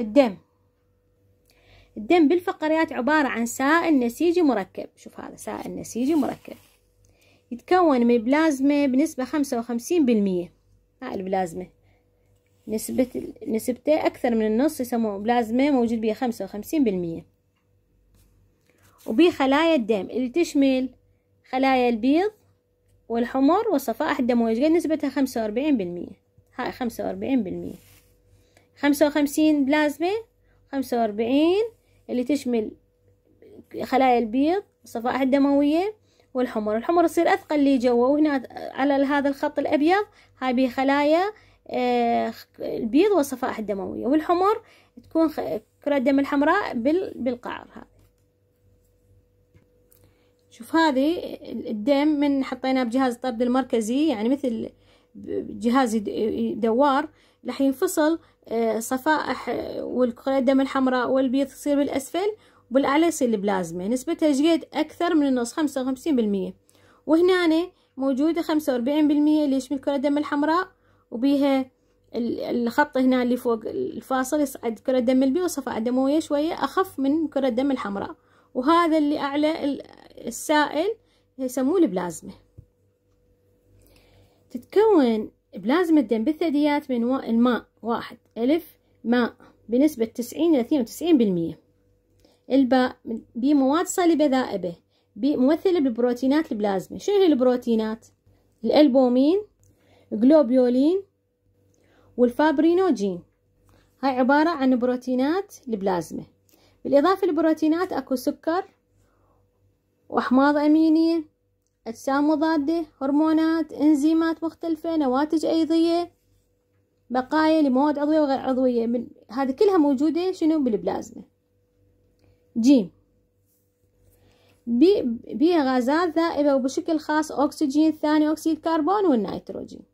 الدم الدم بالفقريات عبارة عن سائل نسيجي مركب شوف هذا سائل نسيجي مركب يتكون من بلازما بنسبة خمسة وخمسين بالمية ها البلازما نسبة نسبته أكثر من النص يسموه بلازما موجود بها خمسة وخمسين بالمية وبيه خلايا الدم اللي تشمل خلايا البيض والحمر والصفائح الدموية قد نسبتها خمسة وأربعين بالمية هاي خمسة وأربعين بالمية خمسة وخمسين بلازمة خمسة وأربعين اللي تشمل خلايا البيض الصفائح الدموية والحمر الحمر يصير أثقل اللي جوا وهنا على هذا الخط الأبيض هاي به خلايا آه، البيض والصفائح الدموية والحمر تكون كرة الدم الحمراء بالقعر هذا شوف هذه الدم من حطيناه بجهاز الطبد المركزي يعني مثل جهاز دوار راح ينفصل والكرة الدم الحمراء والبيض تصير بالأسفل وبالأعلى يصير البلازما نسبتها جيد أكثر من النص خمسة وخمسين بالمية وهنا موجودة خمسة وأربعين بالمية اللي يشمل كرة الدم الحمراء وبيها الخط هنا اللي فوق الفاصل يصعد كرة الدم البيض وصفائح دموية شوية أخف من كرة الدم الحمراء وهذا اللي أعلى السائل يسموه البلازما تتكون بلازمة بالثدييات من الماء واحد ألف ماء بنسبة تسعين إلى اثنين وتسعين بالمية الباء بمواد صلبة ذائبة ممثلة بالبروتينات البلازمة شنو هي البروتينات؟ الألبومين جلوبيولين والفابرينوجين هاي عبارة عن بروتينات البلازمة بالإضافة للبروتينات أكو سكر وأحماض أمينية أجسام مضادة هرمونات إنزيمات مختلفة نواتج أيضية بقايا لمواد عضوية وغير عضوية من هذه كلها موجودة شنو بالبلازما جيم بي بيها غازات ذائبة وبشكل خاص أكسجين ثاني أكسيد الكربون والنيتروجين